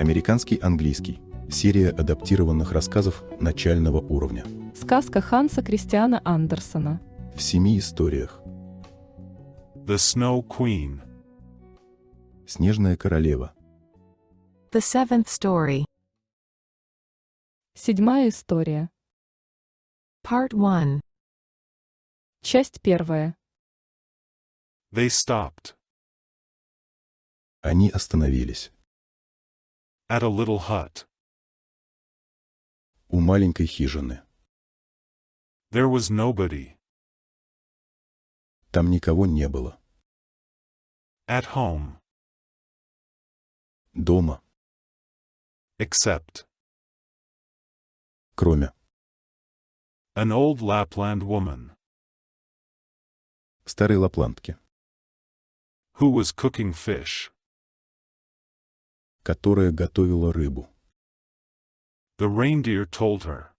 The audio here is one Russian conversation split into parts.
Американский английский. Серия адаптированных рассказов начального уровня. Сказка Ханса Кристиана Андерсона. В семи историях. The Snow Queen. Снежная королева. The Seventh Story. Седьмая история. Part One. Часть первая. They stopped. Они остановились. At a little hut. У маленькой хижины. There was nobody. Там никого не было. At home. Дома. Except. Кроме. An old Lapland woman. Старой лапландки. Who was cooking fish. которая готовила рыбу. The reindeer told her.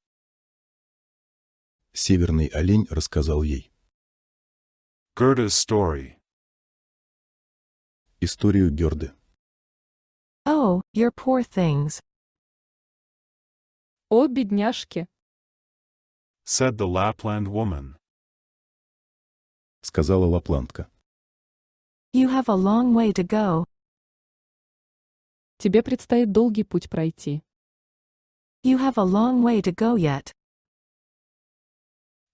Северный олень рассказал ей. Goethe's story. Историю Герды. Oh, your poor things. О, бедняжки. Said the Lapland woman. Сказала лапландка. You have a long way to go. Тебе предстоит долгий путь пройти. You have a long way to go yet.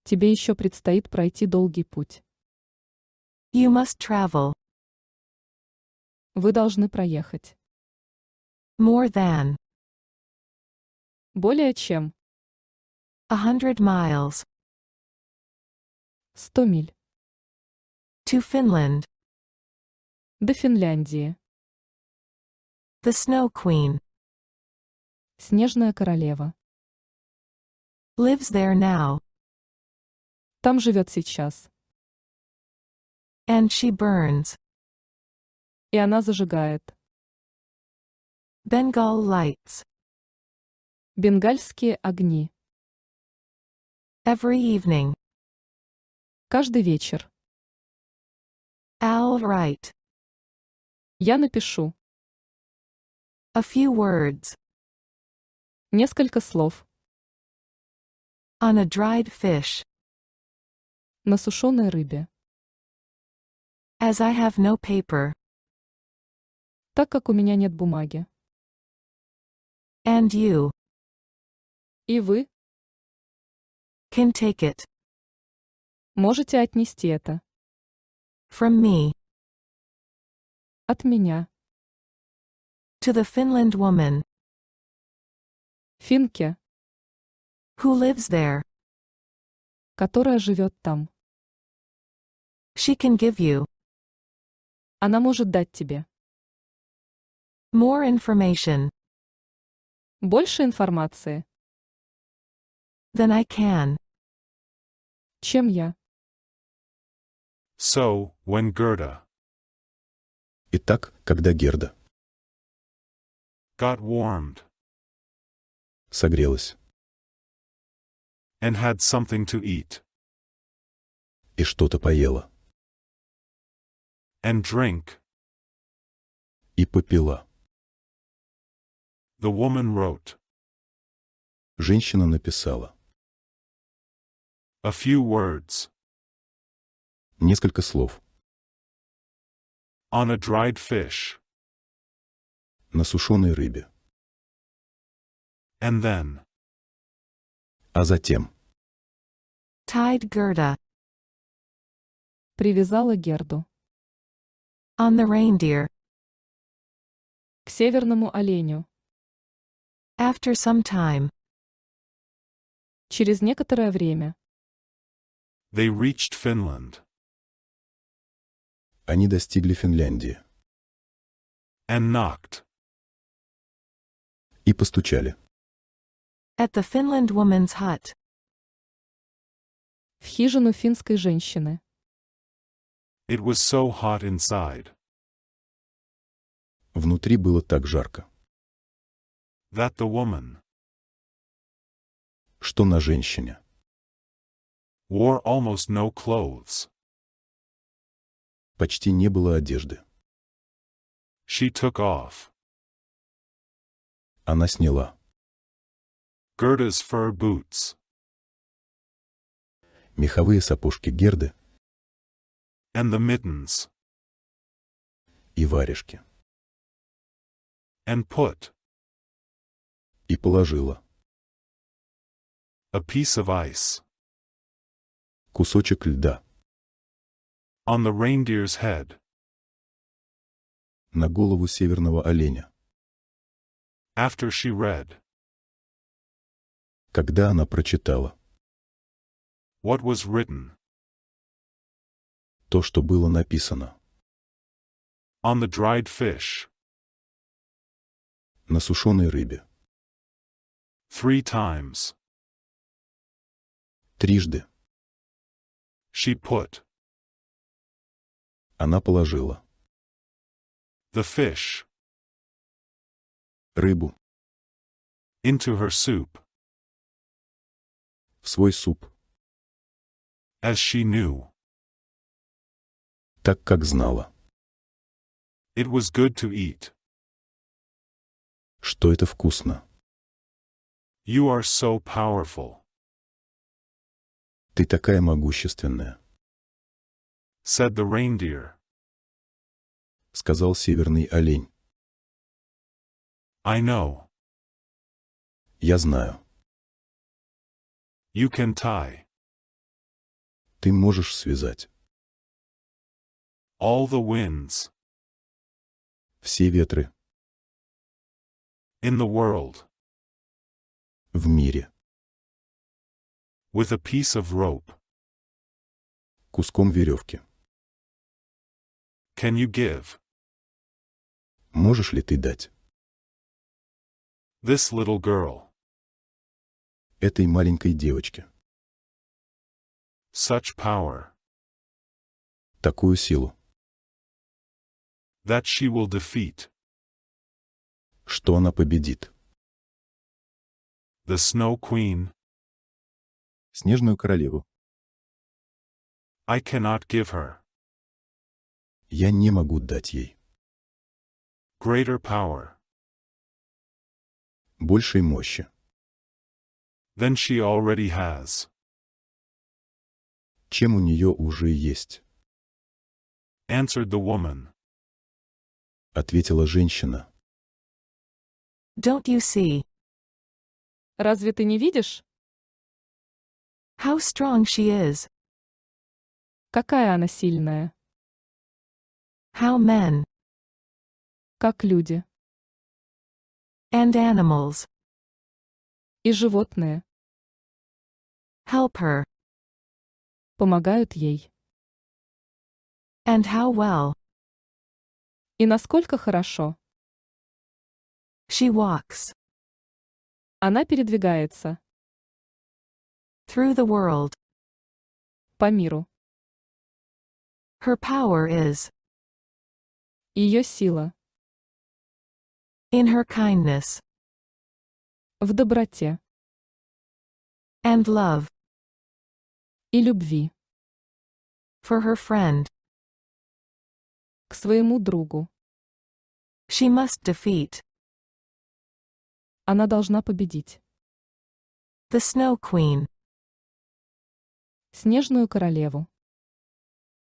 Тебе еще предстоит пройти долгий путь. You must travel. Вы должны проехать. More than. Более чем. A hundred miles. Сто миль. To Finland. До Финляндии. The Snow Queen. Снежная королева. Lives there now. Там живет сейчас. And she burns. И она зажигает. Bengal lights. Бенгальские огни. Every evening. Каждый вечер. I'll write. Я напишу. A few words. Несколько слов. On a dried fish. На сушеной рыбе. As I have no paper. Так как у меня нет бумаги. And you. И вы. Can take it. Можете отнести это. From me. От меня. To the Finland woman. Финке. Who lives there. Которая живет там. She can give you. Она может дать тебе. More information. Больше информации. Than I can. Чем я. So, when Gerda. Итак, когда Герда. Got warmed. Согрелась. And had something to eat. И что-то поела. And drink. И попила. The woman wrote. Женщина написала. A few words. Несколько слов. On a dried fish на сушеной рыбе. And then. А затем. Tied Gerda. Привязала Герду. On the reindeer. К северному оленю. After some time. Через некоторое время. They reached Finland. Они достигли Финляндии. And knocked и постучали. At the Finland woman's hut. В хижину финской женщины. It was so hot inside. Внутри было так жарко. That the woman. Что на женщине. Wore almost no clothes. Почти не было одежды. She took off. Она сняла. Gerda's fur boots. Меховые сапожки Герды. And the mittens. И варежки. And put. И положила. A piece of ice. Кусочек льда. On the reindeer's head. На голову северного оленя. After she read. Когда она прочитала. What was written. То, что было написано. On the dried fish. На сушеной рыбе. Three times. Трижды. She put. Она положила. The fish. Рыбу. Into her soup. В свой суп. As she knew. Так как знала. It was good to eat. Что это вкусно. You are so powerful. Ты такая могущественная. Said the reindeer. Сказал северный олень. I know. Я знаю. You can tie. Ты можешь связать. All the winds. Все ветры. In the world. В мире. With a piece of rope. Куском веревки. Can you give? Можешь ли ты дать? This little girl. Этой маленькой девочке. Such power. Такую силу. That she will defeat. Что она победит. The Snow Queen. Снежную королеву. I cannot give her. Я не могу дать ей. Greater power большей мощи. Than she already has. Чем у нее уже есть. Answered the woman. Ответила женщина. Don't you see? Разве ты не видишь? How strong she is. Какая она сильная. How men. Как люди and animals. И животные. Help her. Помогают ей. And how well. И насколько хорошо. She walks. Она передвигается. Through the world. По миру. Her power is. Ее сила. In her kindness. В доброте. And love. И любви. For her friend. К своему другу. She must defeat. Она должна победить. The Snow Queen. Снежную королеву.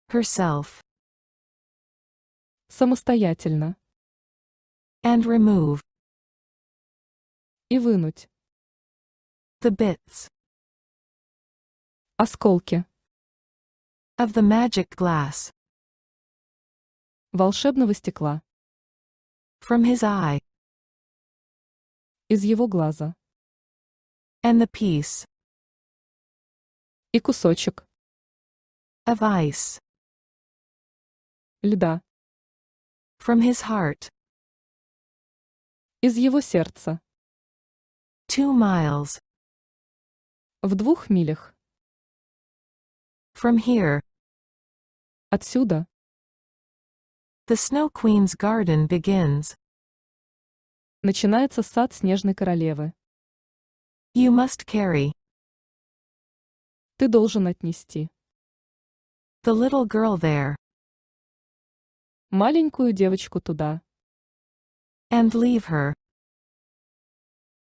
Herself. Самостоятельно. and remove и вынуть the bits осколки of the magic glass волшебного стекла from his eye из его глаза and the piece и кусочек of ice льда from his heart Из его сердца. Two miles. В двух милях. From here. Отсюда. The Snow Queen's garden begins. Начинается сад Снежной Королевы. You must carry. Ты должен отнести. The little girl there. Маленькую девочку туда. And leave her.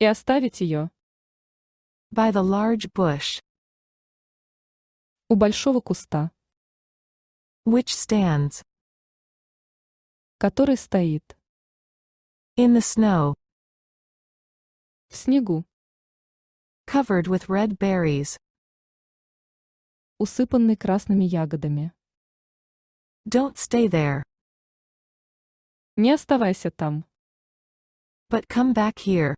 И оставить ее. By the large bush. У большого куста. Which stands. Который стоит. In the snow. В снегу. Covered with red berries. Усыпанный красными ягодами. Don't stay there. Не оставайся там. But come back here.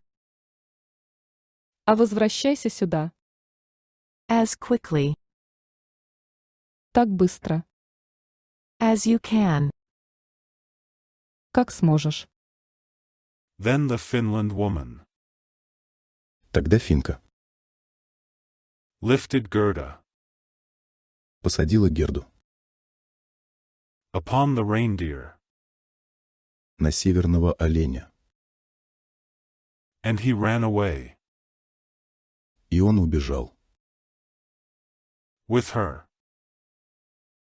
А возвращайся сюда. As quickly. Так быстро. As you can. Как сможешь. Then the Finland woman Тогда финка lifted Gerda посадила Герду upon the reindeer. на северного оленя. And he ran away. И он убежал. With her.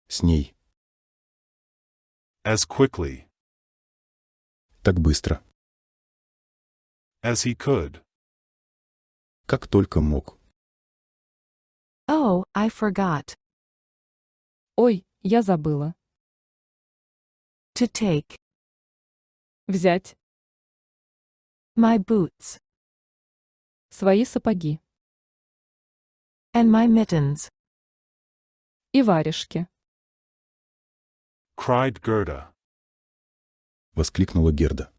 С ней. As quickly. Так быстро. As he could. Как только мог. Oh, I forgot. Ой, я забыла. To take. Взять. My boots. Свои сапоги. And my mittens. И варежки. Cried Gerda. Воскликнула Герда.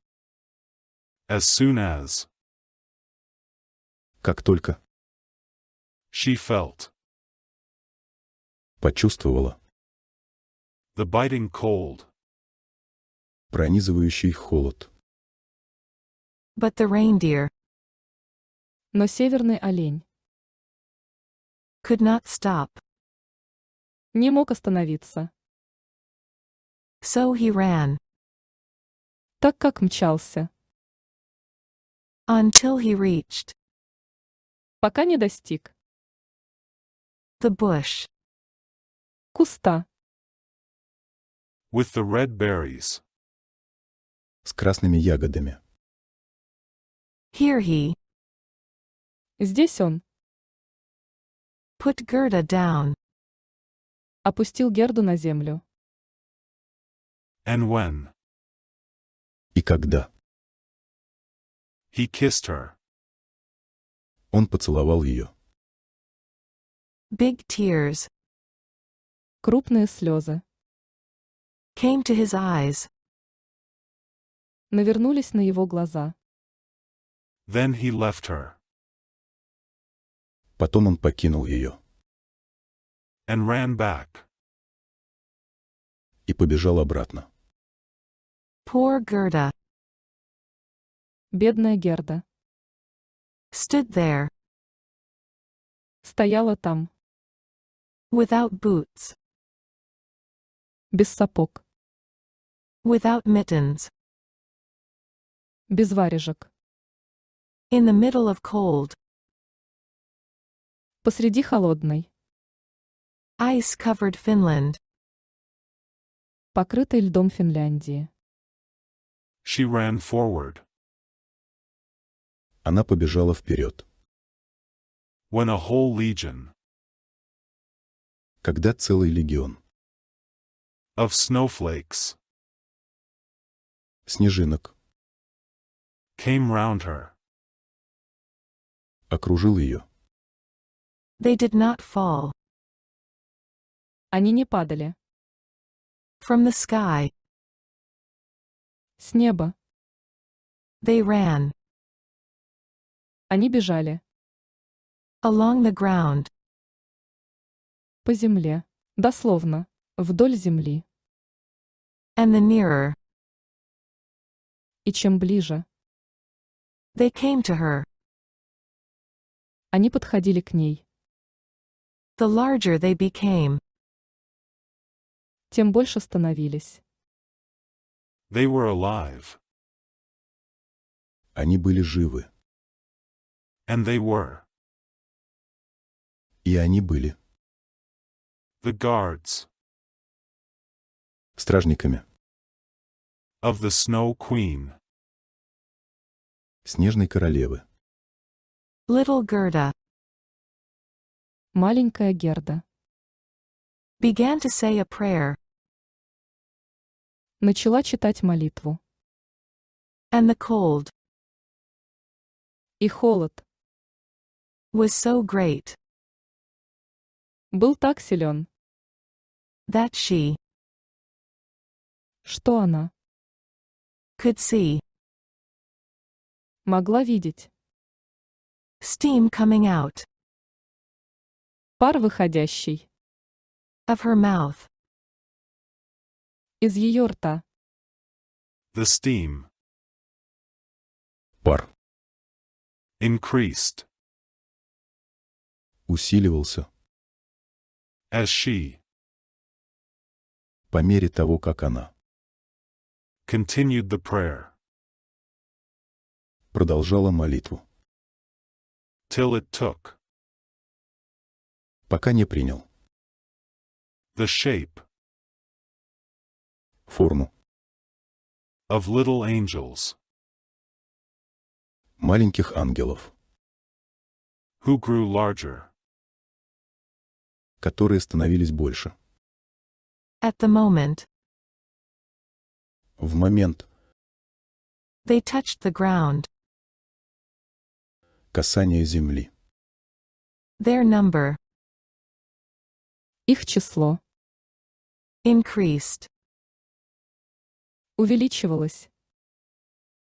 As soon as. Как только. She felt. Почувствовала. The biting cold. Пронизывающий холод. But the reindeer. Но северный олень. Could not stop. Не мог остановиться. So he ran. Так как мчался. Until he reached. Пока не достиг. The bush. Куста. With the red berries. С красными ягодами. Here he. Здесь он. Put Gerda down. Опустил Герду на землю. And when? И когда? He kissed her. Он поцеловал ее. Big tears. Крупные слезы. Came to his eyes. Навернулись на его глаза. Then he left her. Потом он покинул ее. And ran back. И побежал обратно. Poor Gerda. Бедная Герда. Stood there. Стояла там. Without boots. Без сапог. Without mittens. Без варежек. In the middle of cold. Посреди холодной. Ice-covered Finland. Покрытой льдом Финляндии. She ran forward. Она побежала вперед. When a whole legion. Когда целый легион. Of snowflakes. Снежинок. Came round her. окружил ее. They did not fall. Они не падали. From the sky. С неба. They ran. Они бежали. Along the ground. По земле. Дословно. Вдоль земли. And the nearer. И чем ближе. They came to her. Они подходили к ней. The larger they became. Тем больше становились. They were alive. Они были живы. And they were. И они были. The guards. Стражниками. Of the Snow Queen. Снежной королевы. Little Gerda. Маленькая Герда. Began to say a prayer. Начала читать молитву. And the cold. И холод. Was so great. Был так силен. That she. Что она? Could see. Могла видеть. Steam coming out. Пар выходящий. Of her mouth. Из ее рта. The steam. Пар. Increased. Усиливался. As she. По мере того, как она. Continued the prayer. Продолжала молитву till it took. Пока не принял. The shape. Форму. Of little angels. Маленьких ангелов. Who grew larger. Которые становились больше. At the moment. В момент. They touched the ground касание земли. Their number. Их число. Increased. Увеличивалось.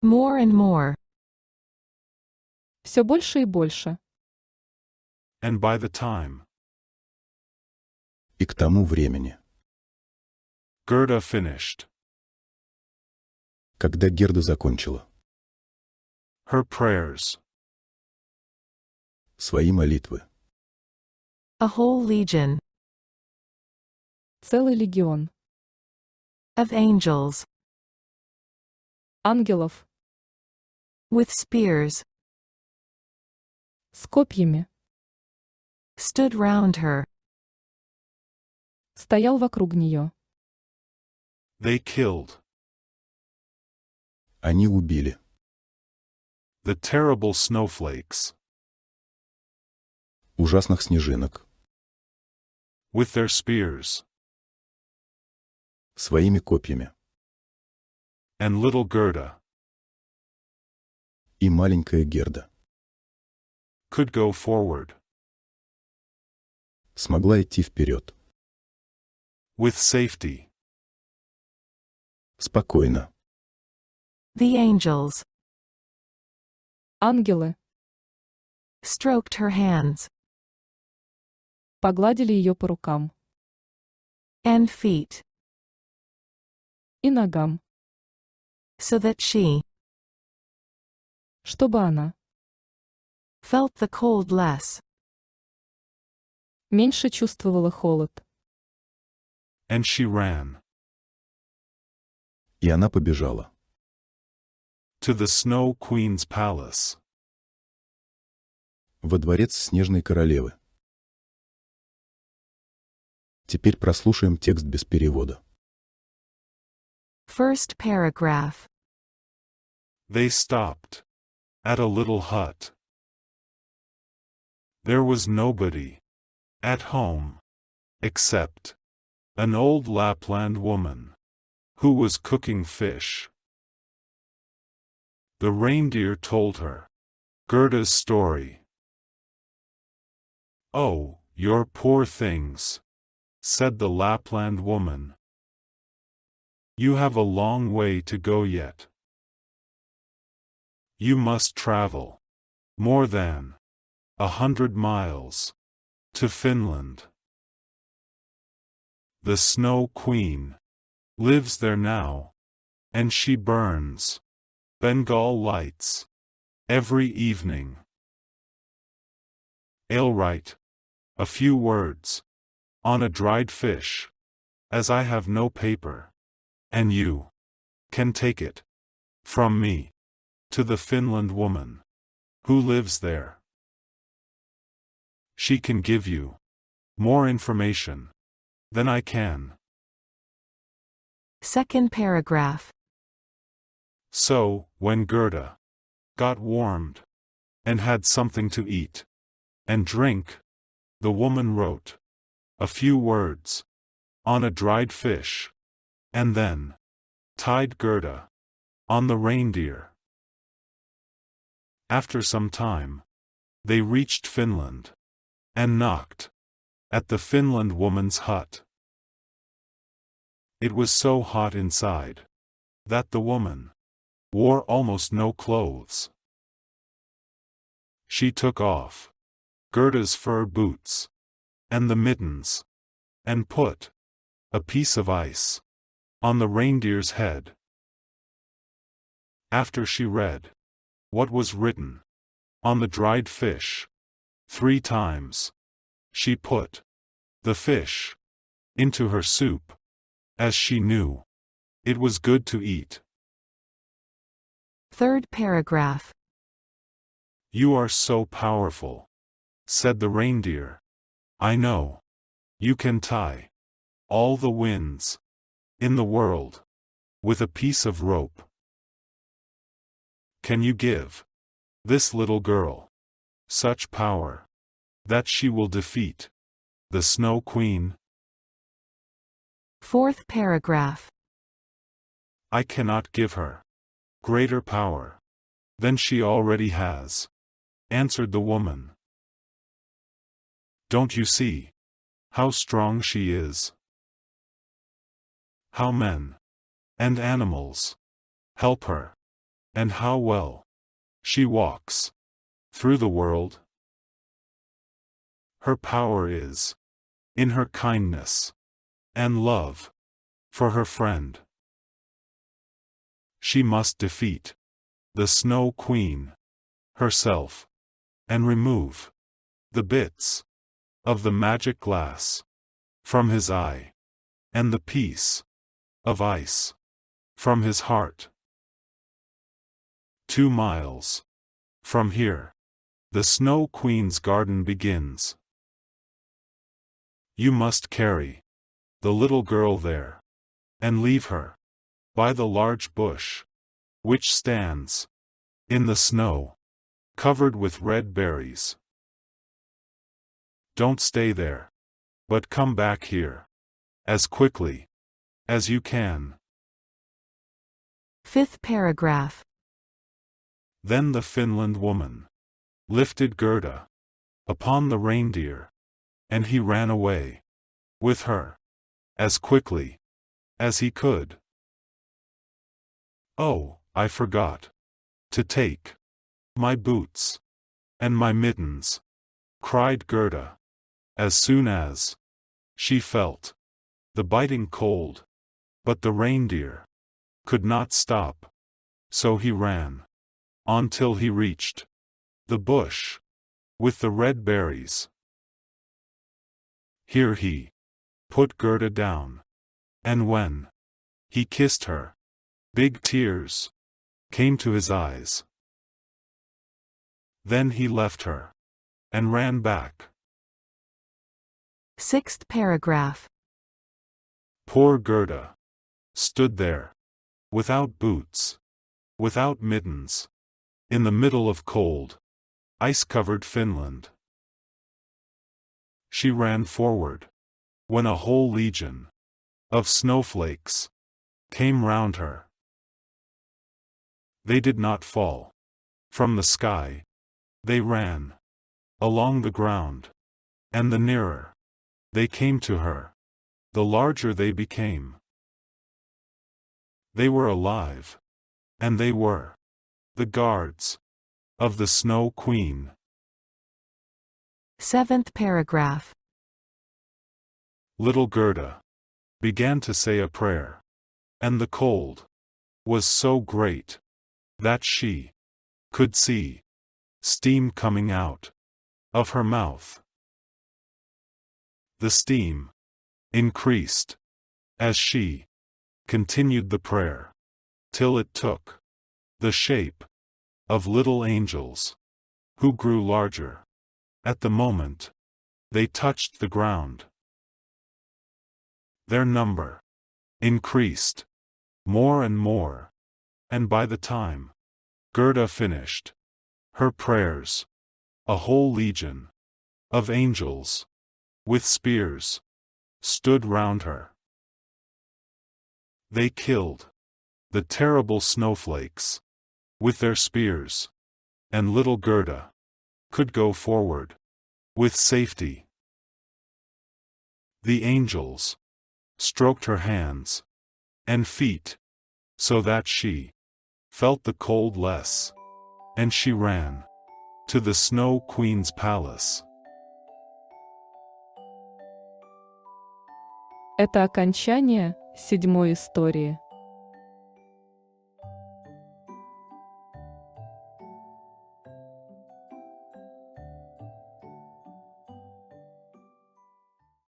More and more. Все больше и больше. And by the time. И к тому времени. Gerda finished. Когда Герда закончила. Her prayers. свои молитвы. A whole legion. Целый легион. Of angels. Ангелов. With spears. С копьями. Stood round her. Стоял вокруг нее. They killed. Они убили. The terrible snowflakes. ужасных снежинок. With their spears. Своими копьями. And little Gerda. И маленькая Герда. Could go forward. Смогла идти вперед. With safety. Спокойно. The angels. Ангелы. Stroked her hands. Погладили ее по рукам. And feet. И ногам. So that she. Чтобы она. Felt the cold less. Меньше чувствовала холод. And she ran. И она побежала. To the Snow Queen's Palace. Во дворец Снежной Королевы. Теперь прослушаем текст без перевода. First paragraph. They stopped. At a little hut. There was nobody. At home. Except. An old Lapland woman. Who was cooking fish. The reindeer told her. Gerda's story. Oh, your poor things said the Lapland woman. You have a long way to go yet. You must travel more than a hundred miles to Finland. The Snow Queen lives there now, and she burns Bengal lights every evening. All right, a few words on a dried fish. As I have no paper. And you. Can take it. From me. To the Finland woman. Who lives there. She can give you. More information. Than I can. Second paragraph. So, when Gerda. Got warmed. And had something to eat. And drink. The woman wrote. A few words. On a dried fish. And then. Tied Gerda. On the reindeer. After some time. They reached Finland. And knocked. At the Finland woman's hut. It was so hot inside. That the woman. Wore almost no clothes. She took off. Gerda's fur boots and the mittens. And put a piece of ice on the reindeer's head. After she read what was written on the dried fish three times, she put the fish into her soup, as she knew it was good to eat. Third paragraph. You are so powerful, said the reindeer. I know. You can tie. All the winds. In the world. With a piece of rope. Can you give. This little girl. Such power. That she will defeat. The Snow Queen. Fourth paragraph. I cannot give her. Greater power. Than she already has. Answered the woman. Don't you see? How strong she is. How men. And animals. Help her. And how well. She walks. Through the world. Her power is. In her kindness. And love. For her friend. She must defeat. The Snow Queen. Herself. And remove. The bits of the magic glass from his eye, and the peace of ice from his heart. Two miles from here, the Snow Queen's garden begins. You must carry the little girl there and leave her by the large bush which stands in the snow covered with red berries. Don't stay there. But come back here. As quickly as you can. Fifth paragraph. Then the Finland woman lifted Gerda upon the reindeer, and he ran away with her as quickly as he could. Oh, I forgot to take my boots and my mittens, cried Gerda. As soon as she felt the biting cold, but the reindeer could not stop. So he ran until he reached the bush with the red berries. Here he put Gerda down. And when he kissed her, big tears came to his eyes. Then he left her and ran back Sixth paragraph. Poor Gerda. Stood there. Without boots. Without mittens. In the middle of cold. Ice-covered Finland. She ran forward. When a whole legion. Of snowflakes. Came round her. They did not fall. From the sky. They ran. Along the ground. And the nearer they came to her. The larger they became. They were alive. And they were. The guards. Of the Snow Queen. Seventh paragraph. Little Gerda. Began to say a prayer. And the cold. Was so great. That she. Could see. Steam coming out. Of her mouth. The steam increased as she continued the prayer till it took the shape of little angels who grew larger. At the moment, they touched the ground. Their number increased more and more, and by the time Gerda finished her prayers, a whole legion of angels with spears, stood round her. They killed the terrible snowflakes with their spears, and little Gerda could go forward with safety. The angels stroked her hands and feet so that she felt the cold less, and she ran to the Snow Queen's palace. Это окончание седьмой истории.